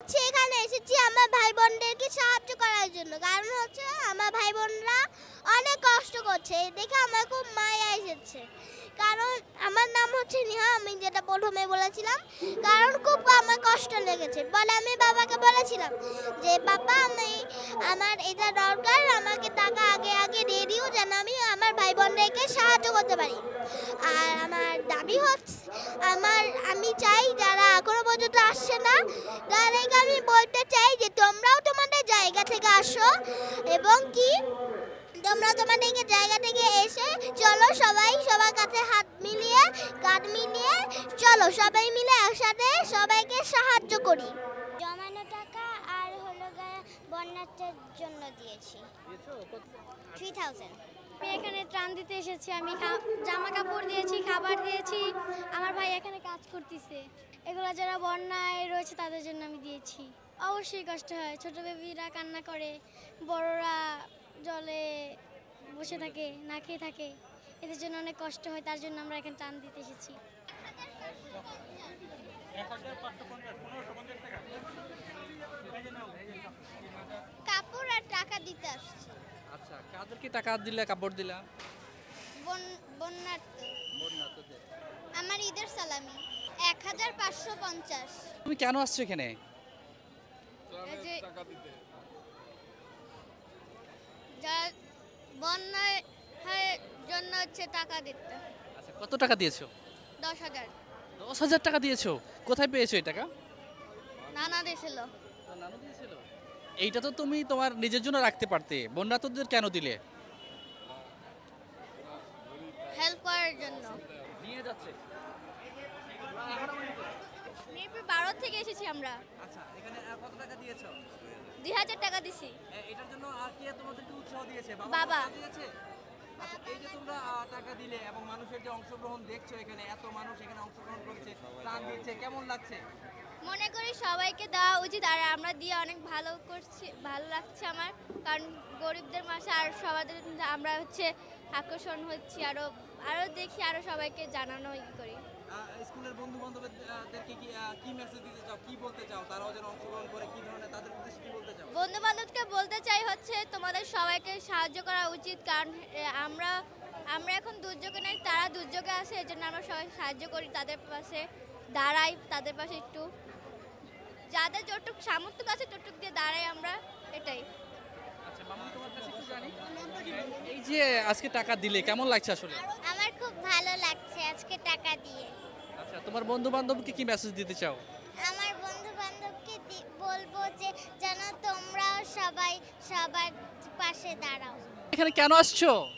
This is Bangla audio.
হচ্ছে এখানে এসেছি আমার ভাই বোনদেরকে সাহায্য করার জন্য কারণ হচ্ছে আমার ভাই বোনরা অনেক কষ্ট করছে দেখে আমার খুব মায়া এসেছে কারণ আমার নাম হচ্ছে নিহা আমি যেটা প্রথমে বলেছিলাম কারণ খুব আমার কষ্ট লেগেছে বলে আমি বাবাকে বলেছিলাম যে বাবা আমি আমার এটা দরকার আমাকে টাকা আগে আগে দিয়ে দিও যেন আমি আমার ভাই বোনদেরকে সাহায্য করতে পারি আর আমার দাবি হচ্ছে আমার আমি চাই থেকে আমি বলতে চাই যে তোমরাও তোমাদের জায়গা থেকে আসো এবং কি তোমরা তোমাদের জায়গা থেকে এসে চলো সবাই সবার কাছে হাত মিলিয়ে কাঁধ মিলিয়ে চলো সবাই মিলে একসাথে সবাইকে সাহায্য করি জমানো টাকা আর হলো বন্যার্থের জন্য দিয়েছি থ্রি থাউজেন্ড আমি এখানে ত্রাণ দিতে এসেছি আমি জামা কাপড় দিয়েছি খাবার দিয়েছি আমার ভাই এখানে করতেছে এগুলো যারা বন্যায় রয়েছে তাদের জন্য আমি দিয়েছি অবশ্যই কষ্ট হয় ছোট বেবিরা কান্না করে বড়রা জলে বসে থাকে না খেয়ে থাকে এদের জন্য অনেক কষ্ট হয় তার জন্য আমরা এখানে টান দিতে এসেছি কাপড় আর টাকা দিতে আসছি আচ্ছা কাদের কি টাকা দিলা কাপড় দিলা বন্যার্থ বন্যার্থদের আমার ঈদের সালামী এক হাজার পাঁচশো পঞ্চাশ তুমি কেন আসছো এখানে যা বন্যায় জন্য টাকা আচ্ছা, কত টাকা দিয়েছো দশ হাজার দশ হাজার টাকা দিয়েছো কোথায় পেয়েছো এই টাকা নানা দিয়েছিল এইটা তো তুমি তোমার নিজের জন্য রাখতে পারতে বন্যা তোদের কেন দিলে হেল্প করার জন্য নিয়ে যাচ্ছে তারপর থেকে এসেছি আমরা আচ্ছা এখানে কত টাকা দিয়েছো টাকা দিছি এটার জন্য উৎসাহ দিয়েছে বাবা দিয়েছে আচ্ছা এই যে তোমরা টাকা দিলে এবং মানুষের যে অংশগ্রহণ দেখছো এখানে এত মানুষ এখানে অংশগ্রহণ করছে প্রাণ দিচ্ছে কেমন লাগছে মনে করি সবাইকে দেওয়া উচিত আর আমরা দিয়ে অনেক ভালো করছি ভালো লাগছে আমার কারণ গরিবদের মাসে আর সবাদের আমরা হচ্ছে আকর্ষণ হচ্ছি আরও আরও দেখি আরও সবাইকে জানানো ই করি স্কুলের বন্ধু বান্ধবদেরকে কি কি মেসেজ দিতে চাও কি বলতে চাও তারাও যেন অংশগ্রহণ করে কি ধরনের তাদের উদ্দেশ্যে কি বলতে চাও বন্ধু বান্ধবকে বলতে চাই হচ্ছে তোমাদের সবাইকে সাহায্য করা উচিত কারণ আমরা আমরা এখন দুর্যোগে নেই তারা দুর্যোগে আছে এজন্য জন্য আমরা সবাই সাহায্য করি তাদের পাশে দাঁড়াই তাদের পাশে একটু যাদের যতটুক সামর্থ্য আছে ততটুক দিয়ে দাঁড়াই আমরা এটাই আচ্ছা, এই যে আজকে টাকা দিলে কেমন লাগছে আসলে আজকে টাকা দিয়ে আচ্ছা তোমার বন্ধু বান্ধবকে কি মেসেজ দিতে চাও আমার বন্ধু বান্ধবকে বলবো যে যেন তোমরাও সবাই সবার পাশে দাঁড়াও এখানে কেন আসছো